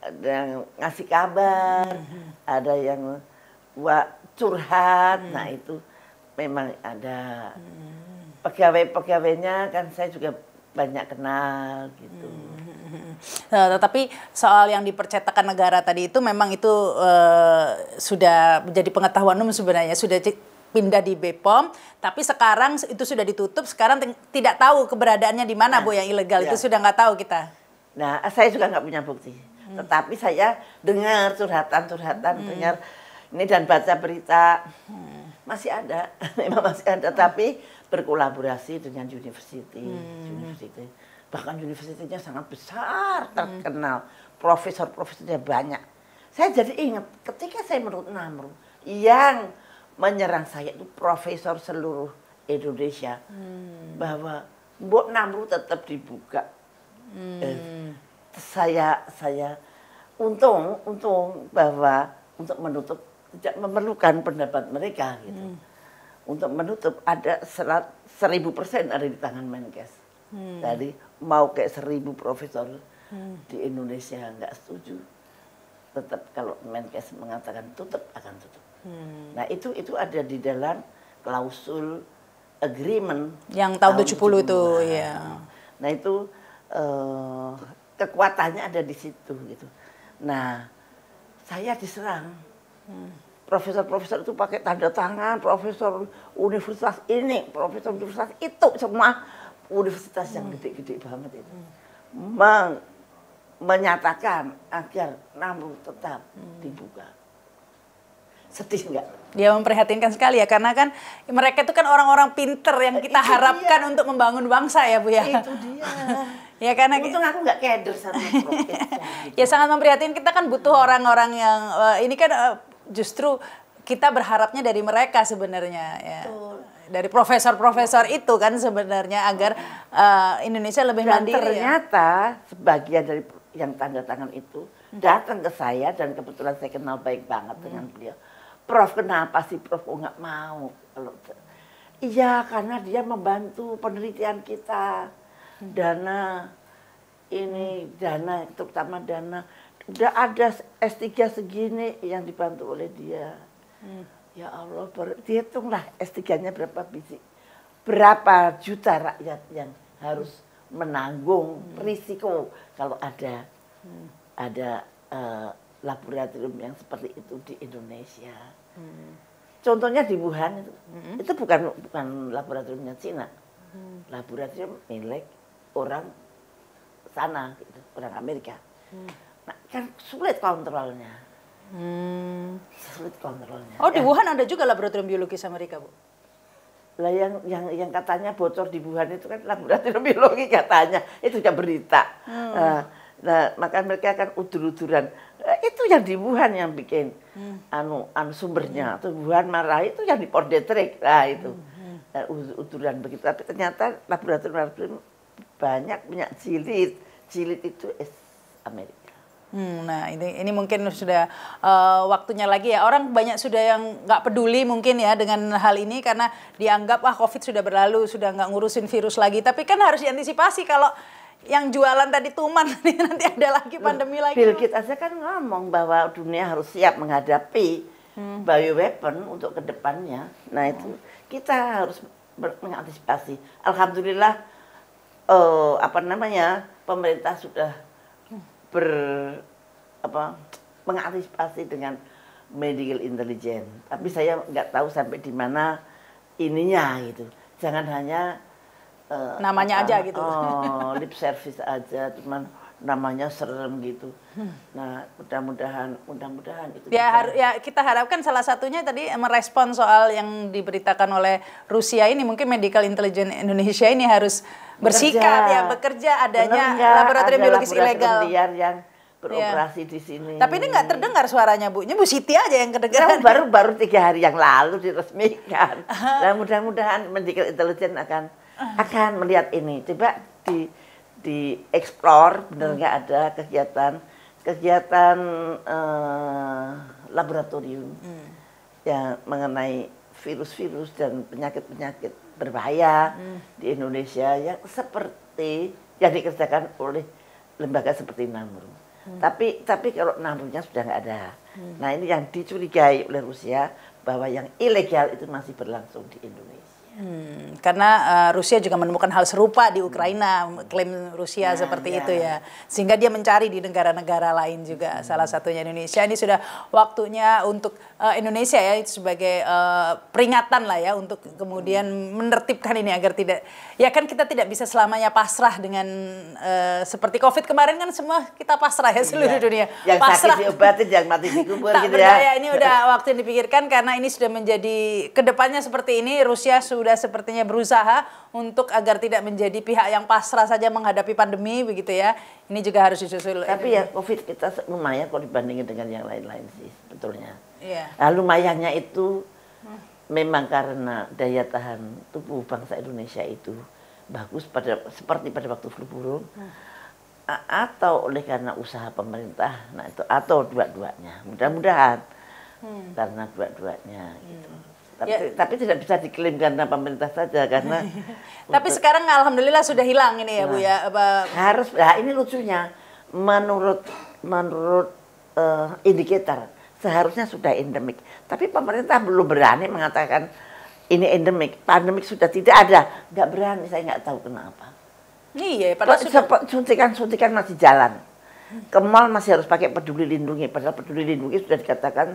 ada yang ngasih kabar, hmm. hmm. ada yang buat curhat. Hmm. Nah itu memang ada. Hmm. Pegawai-pegawainya kan saya juga banyak kenal gitu. Hmm. Uh, tetapi soal yang dipercetakan negara tadi itu memang itu uh, sudah menjadi pengetahuan umum sebenarnya sudah pindah di Bepom, tapi sekarang itu sudah ditutup. Sekarang tidak tahu keberadaannya di mana, nah, Bu, yang ilegal ya. itu sudah nggak tahu kita. Nah, saya juga nggak punya bukti, hmm. tetapi saya dengar curhatan-curhatan, hmm. dengar ini dan baca berita hmm. masih ada, *laughs* memang masih ada, tapi berkolaborasi dengan university, hmm. university bahkan universitasnya sangat besar, terkenal, profesor-profesornya banyak. Saya jadi ingat ketika saya menurut Namru yang menyerang saya itu profesor seluruh Indonesia hmm. bahwa Mbok Namru tetap dibuka. Hmm. Eh, saya saya untung untung bahwa untuk menutup tidak memerlukan pendapat mereka gitu. Hmm. Untuk menutup ada serat, seribu persen ada di tangan Menkes hmm. dari mau kayak seribu profesor hmm. di Indonesia nggak setuju, tetap kalau Menkes mengatakan tutup akan tutup. Hmm. Nah itu itu ada di dalam klausul agreement yang tahun, tahun 70, itu ya. Nah itu uh, kekuatannya ada di situ gitu. Nah saya diserang. Hmm. Profesor-profesor itu pakai tanda tangan, profesor universitas ini, profesor universitas itu semua universitas yang gede-gede banget itu meng menyatakan agar namun tetap hmm. dibuka. Sedih nggak? Dia memprihatinkan sekali ya karena kan mereka itu kan orang-orang pinter yang kita itu harapkan dia. untuk membangun bangsa ya Bu ya. Itu dia. *laughs* ya karena untung aku nggak keder sama *laughs* gitu. ya sangat memprihatinkan kita kan butuh orang-orang yang uh, ini kan uh, justru kita berharapnya dari mereka sebenarnya ya. Betul dari profesor-profesor itu kan sebenarnya agar uh, Indonesia lebih dan mandiri. Ya? ternyata ya? sebagian dari yang tanda tangan itu hmm. datang ke saya dan kebetulan saya kenal baik banget hmm. dengan beliau. Prof kenapa sih Prof oh, nggak mau Iya karena dia membantu penelitian kita hmm. dana ini dana terutama dana udah ada S3 segini yang dibantu oleh dia. Hmm. Ya Allah, dihitunglah S3-nya berapa biji. Berapa juta rakyat yang harus menanggung risiko kalau ada hmm. ada uh, laboratorium yang seperti itu di Indonesia. Hmm. Contohnya di Wuhan itu, hmm. itu bukan bukan laboratoriumnya Cina, hmm. laboratorium milik orang sana, gitu, orang Amerika. Hmm. Nah, kan sulit kontrolnya. Hmm. kontrolnya. Oh, di ya. Wuhan ada juga laboratorium biologis Amerika, Bu? Lah yang yang yang katanya bocor di Wuhan itu kan laboratorium biologi katanya. Itu juga berita. Hmm. Nah, nah, maka mereka akan udur-uduran. Nah, itu yang di Wuhan yang bikin hmm. anu anu sumbernya. Hmm. Tuh Wuhan marah itu yang di Port Detrick. Nah, itu. Hmm. Uh, uduran begitu. Tapi ternyata laboratorium, laboratorium banyak punya jilid. Jilid itu es Amerika. Hmm, nah ini ini mungkin sudah uh, waktunya lagi ya orang banyak sudah yang nggak peduli mungkin ya dengan hal ini karena dianggap ah covid sudah berlalu sudah nggak ngurusin virus lagi tapi kan harus diantisipasi kalau yang jualan tadi tuman *laughs* nanti ada lagi pandemi lagi. Bill Gates aja kan ngomong bahwa dunia harus siap menghadapi hmm. weapon untuk kedepannya. Nah itu hmm. kita harus mengantisipasi. Alhamdulillah uh, apa namanya pemerintah sudah ber apa mengantisipasi dengan medical intelligence. Tapi saya nggak tahu sampai di mana ininya gitu. Jangan hanya uh, namanya apa, aja gitu. Oh, *laughs* lip service aja cuman namanya serem gitu. Hmm. Nah, mudah-mudahan mudah-mudahan itu. Ya, kita... ya kita harapkan salah satunya tadi merespon soal yang diberitakan oleh Rusia ini mungkin medical intelligence Indonesia ini harus bersikap bekerja. ya bekerja adanya laboratorium ada biologis ilegal liar yang iya. beroperasi ya. di sini. Tapi ini nggak terdengar suaranya bu, ini Bu Siti aja yang kedengaran. Nah, baru baru tiga hari yang lalu diresmikan. *laughs* nah mudah-mudahan medical intelligence akan ah. akan melihat ini. Coba di di explore benar hmm. nggak hmm. ada kegiatan kegiatan uh, laboratorium hmm. ya mengenai virus-virus dan penyakit-penyakit berbahaya hmm. di Indonesia yang seperti yang dikerjakan oleh lembaga seperti Namrud. Hmm. Tapi tapi kalau Namurnya sudah nggak ada. Hmm. Nah ini yang dicurigai oleh Rusia bahwa yang ilegal itu masih berlangsung di Indonesia. Hmm, karena uh, Rusia juga menemukan hal serupa di Ukraina, hmm. klaim Rusia nah, seperti ya. itu ya. Sehingga dia mencari di negara-negara lain juga, hmm. salah satunya Indonesia. Ini sudah waktunya untuk uh, Indonesia ya itu sebagai uh, peringatan lah ya untuk kemudian menertibkan ini agar tidak ya kan kita tidak bisa selamanya pasrah dengan uh, seperti Covid kemarin kan semua kita pasrah ya seluruh iya. dunia. Yang pasrah. sakit diobatin, yang mati dikubur gitu ya. berdaya, ini udah waktu yang dipikirkan karena ini sudah menjadi kedepannya seperti ini Rusia sudah sepertinya berusaha untuk agar tidak menjadi pihak yang pasrah saja menghadapi pandemi begitu ya. Ini juga harus disusul. Tapi ya Covid kita lumayan kalau dibandingin dengan yang lain-lain sih sebetulnya Yeah. Iya. mayanya mayangnya itu hmm. memang karena daya tahan tubuh bangsa Indonesia itu bagus pada seperti pada waktu flu burung hmm. Ah, atau oleh karena usaha pemerintah, nah itu atau dua-duanya. Mudah-mudahan hmm. karena dua-duanya. Gitu. Hmm. Tapi, ya. tapi tidak bisa diklaim karena pemerintah saja karena. *laughs* tapi untuk, sekarang alhamdulillah sudah hilang ini ya nah, bu ya. Nah, apa... Harus. Nah ini lucunya menurut menurut uh, indikator seharusnya sudah endemik. Tapi pemerintah belum berani mengatakan ini endemik, pandemik sudah tidak ada. Nggak berani, saya nggak tahu kenapa. Iya, padahal sudah... suntikan-suntikan masih jalan. kemal masih harus pakai peduli lindungi, padahal peduli lindungi sudah dikatakan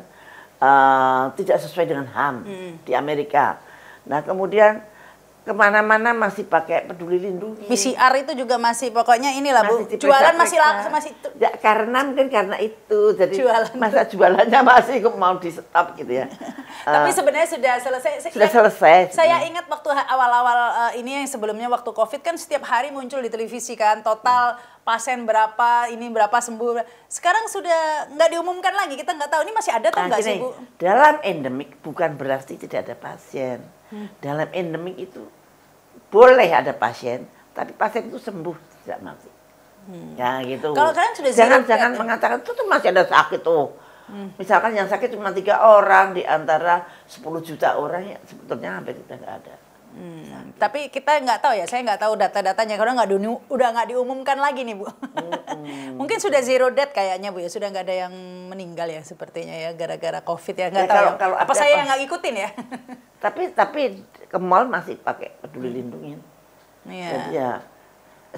uh, tidak sesuai dengan HAM hmm. di Amerika. Nah, kemudian kemana-mana masih pakai peduli lindungi. PCR itu juga masih pokoknya inilah masih bu. Jualan masih langsung masih. Itu. Ya, karena mungkin karena itu jadi jualan. masa jualannya masih mau di stop gitu ya. *laughs* Tapi uh, sebenarnya sudah selesai. Sudah saya, eh, selesai. Saya gitu. ingat waktu awal-awal uh, ini yang sebelumnya waktu COVID kan setiap hari muncul di televisi kan total pasien berapa ini berapa sembuh. Sekarang sudah nggak diumumkan lagi kita nggak tahu ini masih ada atau nah, nggak sih bu? Dalam endemik bukan berarti tidak ada pasien dalam endemik itu boleh ada pasien tapi pasien itu sembuh tidak mati hmm. ya gitu kalau kalian sudah jangan ya. jangan ya. mengatakan itu masih ada sakit tuh hmm. misalkan yang sakit cuma tiga orang di antara 10 juta orang ya sebetulnya hampir tidak ada Hmm. Tapi kita nggak tahu ya, saya nggak tahu data-datanya karena nggak udah nggak diumumkan lagi nih bu. Hmm. *laughs* Mungkin sudah zero death kayaknya bu ya, sudah nggak ada yang meninggal ya sepertinya ya gara-gara covid ya nggak ya, tahu. Kalau, ya. kalau apa saya yang nggak ikutin ya? *laughs* tapi tapi ke mall masih pakai peduli hmm. lindungi. Iya. ya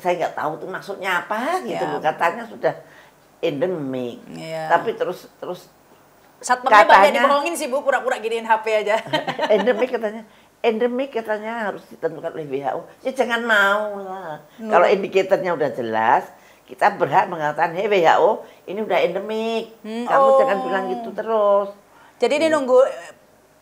saya nggak tahu tuh maksudnya apa gitu ya. bu. Katanya sudah endemic. Iya. Tapi terus terus. Saat banyak dibohongin sih bu, pura-pura giniin HP aja. *laughs* endemic katanya endemik katanya harus ditentukan oleh WHO. Ya jangan mau lah. No. Kalau indikatornya udah jelas, kita berhak mengatakan, hei WHO, ini udah endemik. Hmm, Kamu oh. jangan bilang gitu terus. Jadi hmm. ini iya. nunggu eh,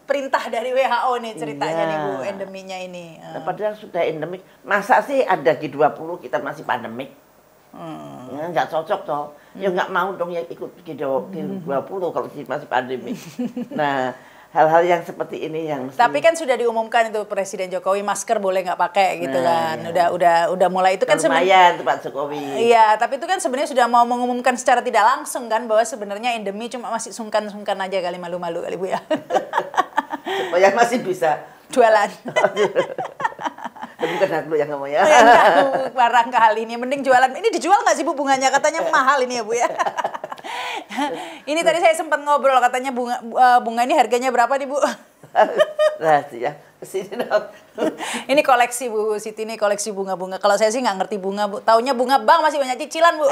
perintah dari WHO nih ceritanya iya. nih Bu, iya. endeminya ini. Hmm. padahal sudah endemik. Masa sih ada G20 kita masih pandemik? Hmm. Ya, nggak cocok toh. Ya, hmm. Ya nggak mau dong ya ikut G20 hmm. kalau masih pandemik. *laughs* nah, hal-hal yang seperti ini yang tapi kan sudah diumumkan itu Presiden Jokowi masker boleh nggak pakai gitu nah, kan iya. udah udah udah mulai itu kan sebenarnya Pak Jokowi iya tapi itu kan sebenarnya sudah mau mengumumkan secara tidak langsung kan bahwa sebenarnya endemi cuma masih sungkan-sungkan aja kali malu-malu kali bu ya *laughs* supaya masih bisa jualan *laughs* Tapi bukan aku yang ngomong ya. Enggak, oh, barangkali ini mending jualan. Ini dijual nggak sih Bu bunganya? Katanya mahal ini ya Bu ya. *laughs* ini tadi saya sempat ngobrol katanya bunga eh, bunga ini harganya berapa nih Bu? *laughs* nah, ya. dong. *laughs* ini koleksi Bu Siti ini koleksi bunga-bunga. Kalau saya sih nggak ngerti bunga Bu. Taunya bunga bank masih banyak cicilan Bu.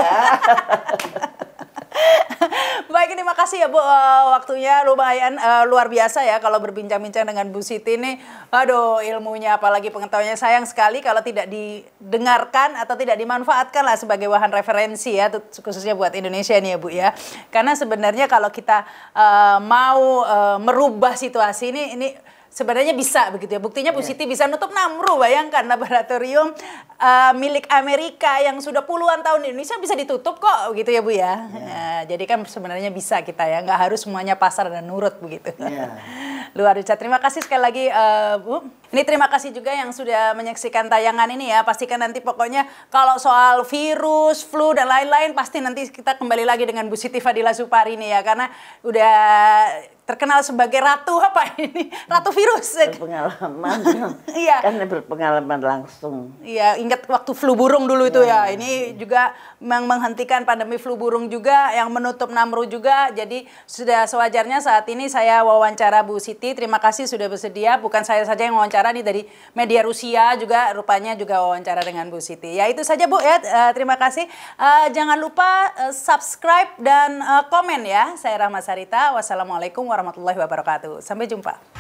*laughs* Baik, terima kasih ya Bu. Uh, waktunya lumayan uh, luar biasa ya kalau berbincang-bincang dengan Bu Siti ini. Aduh, ilmunya apalagi pengetahuannya sayang sekali kalau tidak didengarkan atau tidak dimanfaatkan lah sebagai bahan referensi ya khususnya buat Indonesia nih ya Bu ya. Karena sebenarnya kalau kita uh, mau uh, merubah situasi ini ini sebenarnya bisa begitu ya. Buktinya Bu iya. Siti bisa nutup Namru, bayangkan laboratorium uh, milik Amerika yang sudah puluhan tahun di Indonesia bisa ditutup kok gitu ya Bu ya. Yeah. ya jadi kan sebenarnya bisa kita ya, nggak harus semuanya pasar dan nurut begitu. Yeah. *laughs* Luar biasa. Terima kasih sekali lagi uh, Bu. Ini terima kasih juga yang sudah menyaksikan tayangan ini ya. Pastikan nanti pokoknya kalau soal virus, flu dan lain-lain pasti nanti kita kembali lagi dengan Bu Siti Fadila Supari ini ya karena udah terkenal sebagai ratu *laughs* apa ini? Ratu virus. Berpengalaman. *laughs* Iya. Kan berpengalaman langsung. Iya, ingat waktu flu burung dulu itu ya. ya. Ini juga menghentikan pandemi flu burung juga yang menutup Namru juga. Jadi sudah sewajarnya saat ini saya wawancara Bu Siti. Terima kasih sudah bersedia. Bukan saya saja yang wawancara wawancara nih dari media Rusia juga rupanya juga wawancara dengan Bu Siti. Ya itu saja Bu ya, uh, terima kasih. Uh, jangan lupa uh, subscribe dan uh, komen ya. Saya Rahma Sarita, wassalamualaikum warahmatullahi wabarakatuh. Sampai jumpa.